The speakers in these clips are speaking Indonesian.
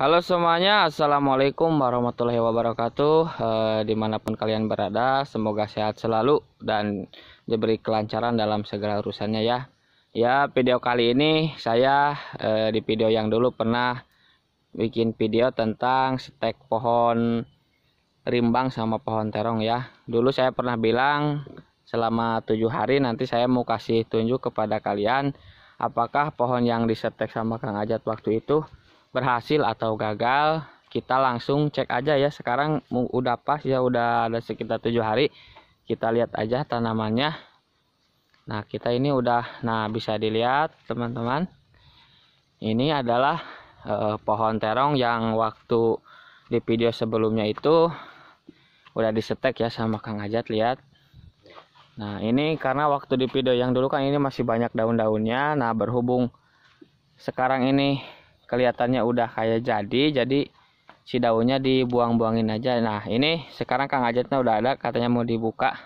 Halo semuanya, assalamualaikum warahmatullahi wabarakatuh. E, dimanapun kalian berada, semoga sehat selalu dan diberi kelancaran dalam segala urusannya ya. Ya, video kali ini saya e, di video yang dulu pernah bikin video tentang stek pohon rimbang sama pohon terong ya. Dulu saya pernah bilang selama tujuh hari nanti saya mau kasih tunjuk kepada kalian apakah pohon yang disetek sama Kang Ajat waktu itu berhasil atau gagal kita langsung cek aja ya sekarang udah pas ya udah ada sekitar tujuh hari kita lihat aja tanamannya nah kita ini udah nah bisa dilihat teman-teman ini adalah eh, pohon terong yang waktu di video sebelumnya itu udah disetek ya sama Kang Ajat lihat nah ini karena waktu di video yang dulu kan ini masih banyak daun-daunnya nah berhubung sekarang ini kelihatannya udah kayak jadi jadi si daunnya dibuang-buangin aja nah ini sekarang Kang Ajatnya udah ada katanya mau dibuka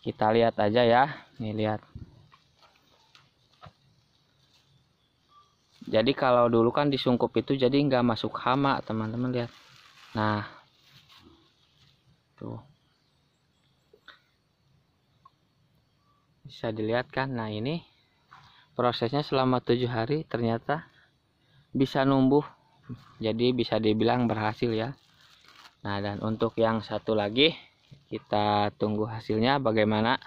kita lihat aja ya nih lihat jadi kalau dulu kan disungkup itu jadi nggak masuk hama teman-teman lihat nah tuh bisa dilihat kan nah ini prosesnya selama tujuh hari ternyata bisa numbuh jadi bisa dibilang berhasil ya nah dan untuk yang satu lagi kita tunggu hasilnya bagaimana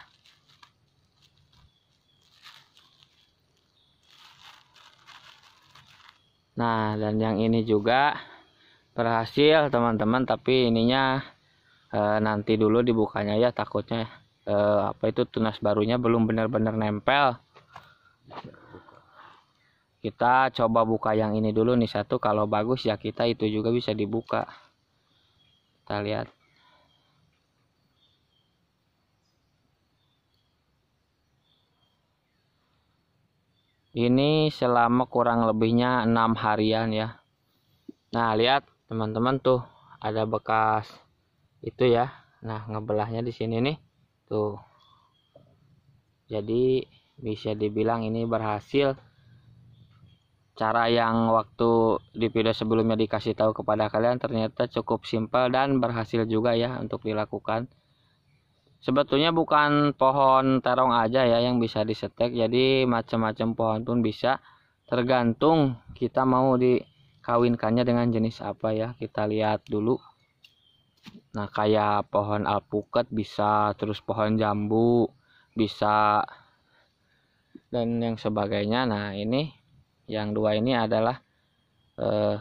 nah dan yang ini juga berhasil teman-teman tapi ininya e, nanti dulu dibukanya ya takutnya e, apa itu tunas barunya belum benar-benar nempel kita coba buka yang ini dulu nih satu kalau bagus ya kita itu juga bisa dibuka kita lihat ini selama kurang lebihnya enam harian ya nah lihat teman-teman tuh ada bekas itu ya nah ngebelahnya di sini nih tuh jadi bisa dibilang ini berhasil cara yang waktu di video sebelumnya dikasih tahu kepada kalian ternyata cukup simpel dan berhasil juga ya untuk dilakukan sebetulnya bukan pohon terong aja ya yang bisa disetek jadi macam-macam pohon pun bisa tergantung kita mau dikawinkannya dengan jenis apa ya kita lihat dulu nah kayak pohon alpukat bisa terus pohon jambu bisa dan yang sebagainya nah ini yang dua ini adalah eh,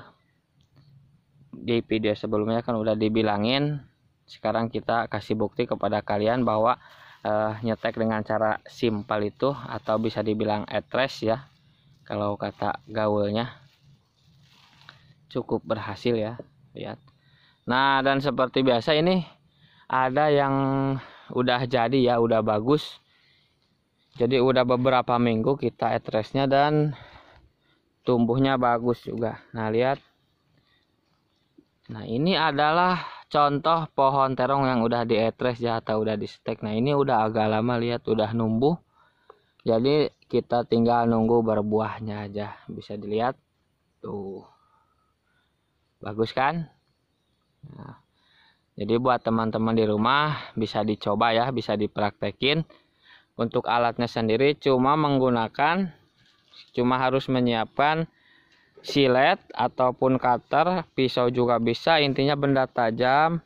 di video sebelumnya kan udah dibilangin sekarang kita kasih bukti kepada kalian bahwa eh, nyetek dengan cara simpel itu atau bisa dibilang address ya kalau kata gaulnya cukup berhasil ya lihat nah dan seperti biasa ini ada yang udah jadi ya udah bagus jadi udah beberapa minggu kita etresnya dan tumbuhnya bagus juga nah lihat nah ini adalah contoh pohon terong yang udah di etres ya atau udah di stek nah ini udah agak lama lihat udah numbuh jadi kita tinggal nunggu berbuahnya aja bisa dilihat tuh bagus kan nah, jadi buat teman-teman di rumah bisa dicoba ya bisa dipraktekin untuk alatnya sendiri cuma menggunakan cuma harus menyiapkan silet ataupun cutter pisau juga bisa intinya benda tajam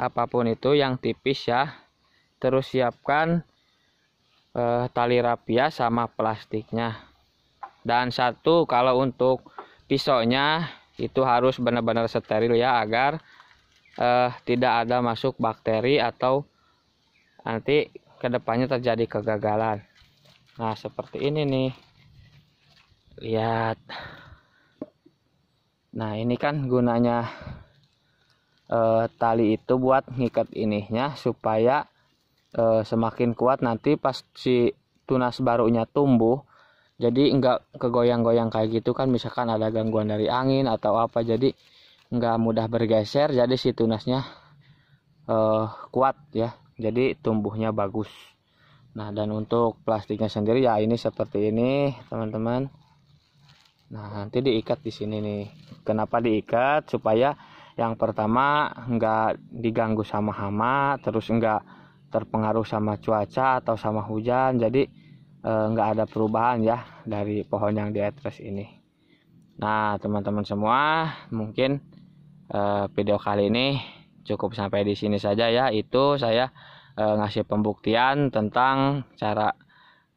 apapun itu yang tipis ya terus siapkan eh, tali rapia sama plastiknya dan satu kalau untuk pisaunya itu harus benar-benar steril ya agar eh, tidak ada masuk bakteri atau nanti kedepannya terjadi kegagalan nah seperti ini nih lihat nah ini kan gunanya e, tali itu buat ngikat ininya supaya e, semakin kuat nanti pas si tunas barunya tumbuh jadi enggak kegoyang-goyang kayak gitu kan misalkan ada gangguan dari angin atau apa jadi enggak mudah bergeser jadi si tunasnya e, kuat ya jadi tumbuhnya bagus nah dan untuk plastiknya sendiri ya ini seperti ini teman-teman Nah, nanti diikat di sini nih. Kenapa diikat? Supaya yang pertama enggak diganggu sama hama, terus enggak terpengaruh sama cuaca atau sama hujan. Jadi enggak eh, ada perubahan ya dari pohon yang di ini. Nah, teman-teman semua, mungkin eh, video kali ini cukup sampai di sini saja ya. Itu saya eh, ngasih pembuktian tentang cara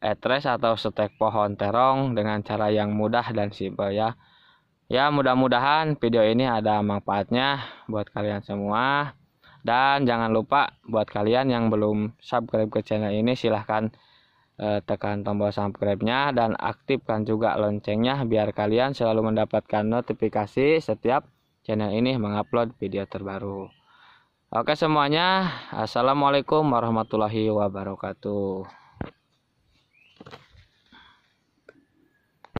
etres atau stek pohon terong dengan cara yang mudah dan simpel ya. Ya mudah-mudahan video ini ada manfaatnya buat kalian semua. Dan jangan lupa buat kalian yang belum subscribe ke channel ini silahkan eh, tekan tombol subscribe-nya dan aktifkan juga loncengnya biar kalian selalu mendapatkan notifikasi setiap channel ini mengupload video terbaru. Oke semuanya, Assalamualaikum warahmatullahi wabarakatuh.